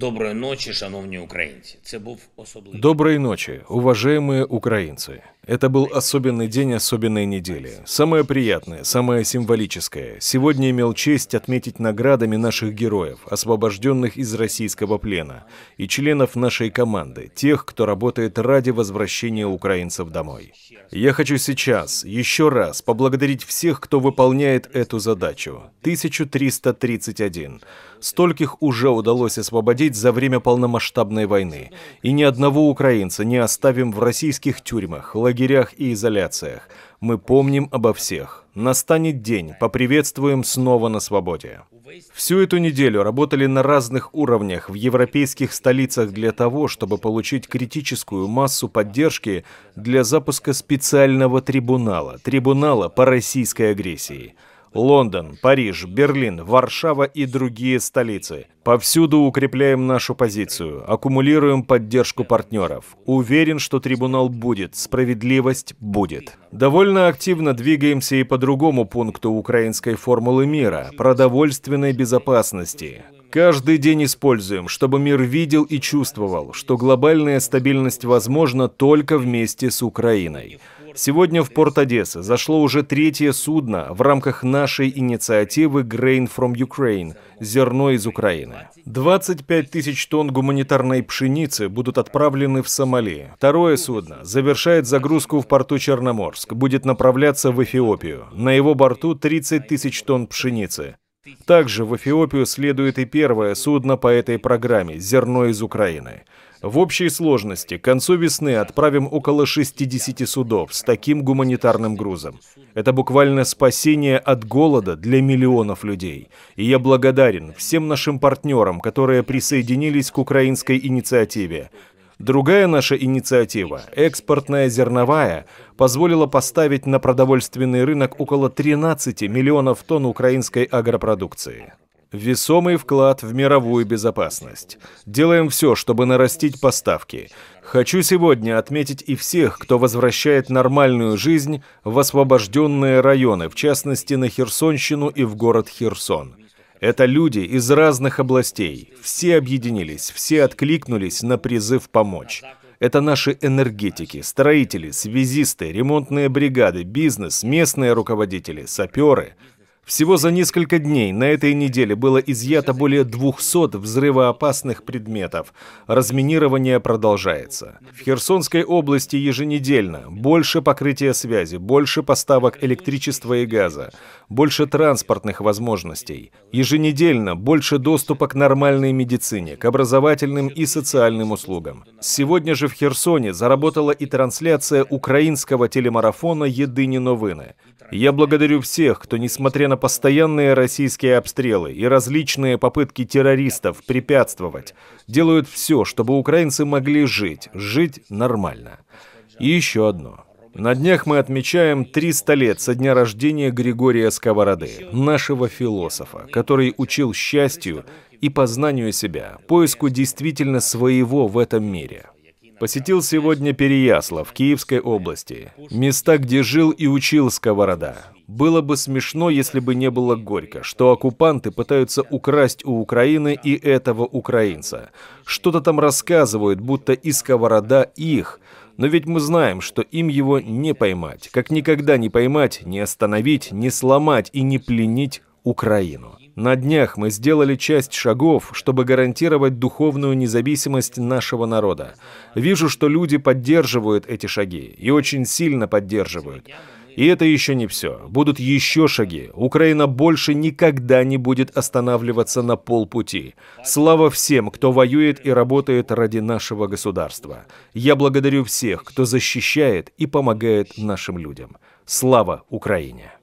Доброй ночи, шановні українці. Це був особливий. Доброй ночи, уважаемые украинцы. Это был особенный день особенной недели. Самое приятное, самое символическое. Сегодня имел честь отметить наградами наших героев, освобожденных из российского плена, и членов нашей команды, тех, кто работает ради возвращения украинцев домой. Я хочу сейчас, еще раз, поблагодарить всех, кто выполняет эту задачу. 1331. Стольких уже удалось освободить за время полномасштабной войны. И ни одного украинца не оставим в российских тюрьмах, лагерях, лагерях и изоляциях. Мы помним обо всех. Настанет день, поприветствуем снова на свободе. Всю эту неделю работали на разных уровнях в европейских столицах для того, чтобы получить критическую массу поддержки для запуска специального трибунала, трибунала по российской агрессии. Лондон, Париж, Берлин, Варшава и другие столицы. Повсюду укрепляем нашу позицию, аккумулируем поддержку партнеров. Уверен, что трибунал будет, справедливость будет. Довольно активно двигаемся и по другому пункту украинской формулы мира – продовольственной безопасности. Каждый день используем, чтобы мир видел и чувствовал, что глобальная стабильность возможна только вместе с Украиной. Сегодня в порт Одессы зашло уже третье судно в рамках нашей инициативы «Grain from Ukraine» – «Зерно из Украины». 25 тысяч тонн гуманитарной пшеницы будут отправлены в Сомали. Второе судно завершает загрузку в порту Черноморск, будет направляться в Эфиопию. На его борту 30 тысяч тонн пшеницы. Также в Эфиопию следует и первое судно по этой программе «Зерно из Украины». В общей сложности к концу весны отправим около 60 судов с таким гуманитарным грузом. Это буквально спасение от голода для миллионов людей. И я благодарен всем нашим партнерам, которые присоединились к украинской инициативе, Другая наша инициатива, экспортная зерновая, позволила поставить на продовольственный рынок около 13 миллионов тонн украинской агропродукции. Весомый вклад в мировую безопасность. Делаем все, чтобы нарастить поставки. Хочу сегодня отметить и всех, кто возвращает нормальную жизнь в освобожденные районы, в частности на Херсонщину и в город Херсон. Это люди из разных областей. Все объединились, все откликнулись на призыв помочь. Это наши энергетики, строители, связисты, ремонтные бригады, бизнес, местные руководители, саперы, всего за несколько дней на этой неделе было изъято более 200 взрывоопасных предметов. Разминирование продолжается. В Херсонской области еженедельно больше покрытия связи, больше поставок электричества и газа, больше транспортных возможностей. Еженедельно больше доступа к нормальной медицине, к образовательным и социальным услугам. Сегодня же в Херсоне заработала и трансляция украинского телемарафона «Едыни новины». Я благодарю всех, кто, несмотря на постоянные российские обстрелы и различные попытки террористов препятствовать делают все, чтобы украинцы могли жить, жить нормально. И еще одно. На днях мы отмечаем 300 лет со дня рождения Григория Сковороды, нашего философа, который учил счастью и познанию себя, поиску действительно своего в этом мире. Посетил сегодня Переяслав в Киевской области. Места, где жил и учил Сковорода. Было бы смешно, если бы не было горько, что оккупанты пытаются украсть у Украины и этого украинца. Что-то там рассказывают, будто и Сковорода их. Но ведь мы знаем, что им его не поймать. Как никогда не поймать, не остановить, не сломать и не пленить Украину. На днях мы сделали часть шагов, чтобы гарантировать духовную независимость нашего народа. Вижу, что люди поддерживают эти шаги и очень сильно поддерживают. И это еще не все. Будут еще шаги. Украина больше никогда не будет останавливаться на полпути. Слава всем, кто воюет и работает ради нашего государства. Я благодарю всех, кто защищает и помогает нашим людям. Слава Украине!